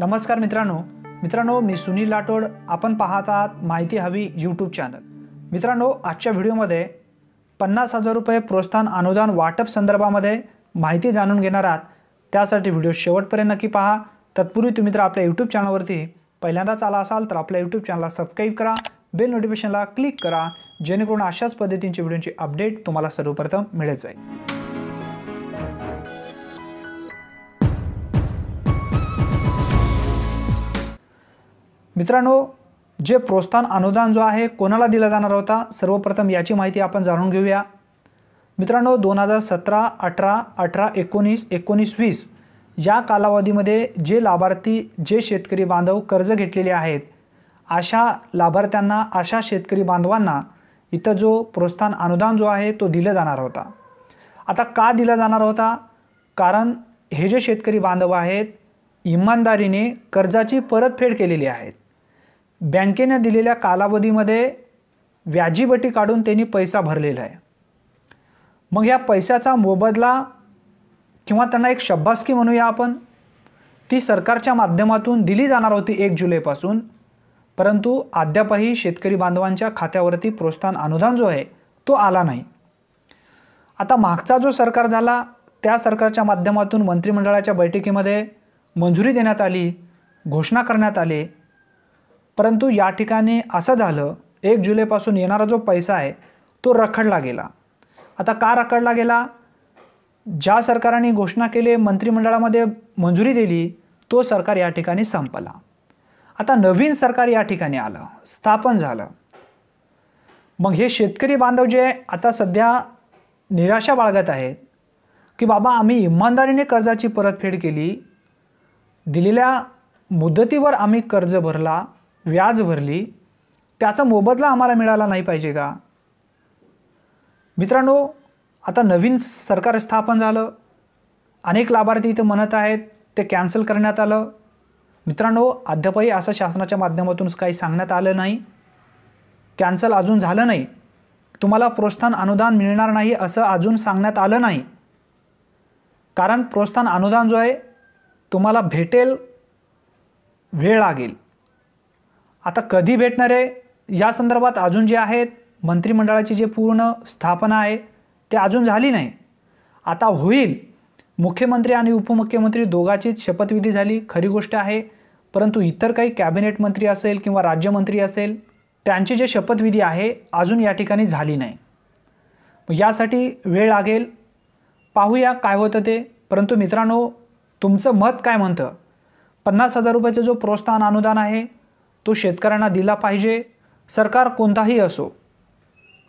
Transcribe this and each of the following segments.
नमस्कार मित्रांनो मित्रांनो मी सुनील लाटोड आपण पाहत आहात माहिती हवी यूट्यूब चॅनल मित्रांनो आजच्या व्हिडिओमध्ये पन्नास हजार रुपये प्रोत्साहन अनुदान वाटप संदर्भामध्ये माहिती जाणून घेणार आहात त्यासाठी व्हिडिओ शेवटपर्यंत नक्की पहा तत्पूर्वी तुम्ही तर आपल्या यूट्यूब चॅनलवरती पहिल्यांदाच आला असाल तर आपल्या यूट्यूब चॅनलला सबस्क्राईब करा बेल नोटिफिकेशनला क्लिक करा जेणेकरून अशाच पद्धतींची व्हिडिओची अपडेट तुम्हाला सर्वप्रथम मिळत जाईल मित्रांनो जे प्रोत्साहन अनुदान जो आहे कोणाला दिला जाणार होता सर्वप्रथम याची माहिती आपण जाणून घेऊया मित्रांनो दोन हजार सतरा अठरा अठरा एकोणीस एकोणीस वीस या कालावधीमध्ये जे लाभार्थी जे शेतकरी बांधव कर्ज घेतलेले आहेत अशा लाभार्थ्यांना अशा शेतकरी बांधवांना इथं जो प्रोत्साहन अनुदान जो आहे तो दिलं जाणार होता आता का दिला जाणार होता कारण हे जे शेतकरी बांधव आहेत इमानदारीने कर्जाची परतफेड केलेली आहेत बँकेने दिलेल्या कालावधीमध्ये व्याजीबटी काढून त्यांनी पैसा भरलेला आहे मग या पैशाचा मोबदला किंवा त्यांना एक शब्बासकी म्हणूया आपण ती सरकारच्या माध्यमातून दिली जाणार होती एक जुलैपासून परंतु अद्यापही शेतकरी बांधवांच्या खात्यावरती प्रोत्साहन अनुदान जो आहे तो आला नाही आता मागचा जो सरकार झाला त्या सरकारच्या माध्यमातून मंत्रिमंडळाच्या बैठकीमध्ये मंजुरी देण्यात आली घोषणा करण्यात आली परंतु या ठिकाणी असं झालं एक जुलैपासून येणारा जो पैसा आहे तो रखडला गेला आता का रखडला गेला ज्या सरकाराने घोषणा केली मंत्रिमंडळामध्ये मंजुरी दिली तो सरकार या ठिकाणी संपला आता नवीन सरकार या ठिकाणी आलं स्थापन झालं मग हे शेतकरी बांधव जे आता सध्या निराशा बाळगत आहेत की बाबा आम्ही इमानदारीने कर्जाची परतफेड केली दिलेल्या मुदतीवर आम्ही कर्ज भरला व्याज भरली त्याचा मोबदला आम्हाला मिळाला नाही पाहिजे का मित्रांनो आता नवीन सरकार स्थापन झालं अनेक लाभार्थी इथं म्हणत आहेत ते कॅन्सल करण्यात आलं मित्रांनो अद्यापही असं शासनाच्या माध्यमातून काही सांगण्यात आलं नाही कॅन्सल अजून झालं नाही तुम्हाला प्रोत्साहन अनुदान मिळणार नाही असं अजून सांगण्यात आलं नाही कारण प्रोत्साहन अनुदान जो आहे तुम्हाला भेटेल वेळ लागेल आता कधी भेटणार आहे या संदर्भात अजून जे आहेत मंत्रिमंडळाची जे पूर्ण स्थापना आहे ते अजून झाली नाही आता होईल मुख्यमंत्री आणि उपमुख्यमंत्री दोघाचीच शपथविधी झाली खरी गोष्ट आहे परंतु इतर काही कॅबिनेट मंत्री असेल किंवा राज्यमंत्री असेल त्यांची जे शपथविधी आहे अजून या ठिकाणी झाली नाही यासाठी वेळ लागेल पाहूया काय होतं ते परंतु मित्रांनो तुमचं मत काय म्हणतं पन्नास हजार रुपयाचं जो प्रोत्साहन अनुदान आहे तो शेतकऱ्यांना दिला पाहिजे सरकार कोणताही असो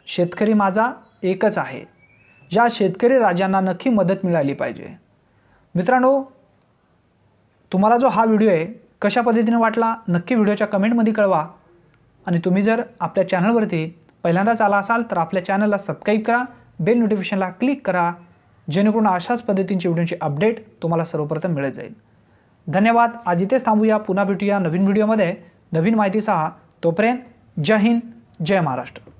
शेतकरी माझा एकच आहे ज्या शेतकरी राजांना नक्की मदत मिळाली पाहिजे मित्रांनो तुम्हाला जो हा व्हिडिओ आहे कशा पद्धतीने वाटला नक्की व्हिडिओच्या कमेंटमध्ये कळवा आणि तुम्ही जर आपल्या चॅनलवरती पहिल्यांदाच आला असाल तर आपल्या चॅनलला सबस्क्राईब करा बेल नोटिफिकेशनला क्लिक करा जेणेकरून अशाच पद्धतींची व्हिडिओची अपडेट तुम्हाला सर्वप्रथम मिळत जाईल धन्यवाद आज इथेच थांबूया पुन्हा भेटूया नवीन व्हिडिओमध्ये नवीन माहितीसह तोपर्यंत जय हिंद जय महाराष्ट्र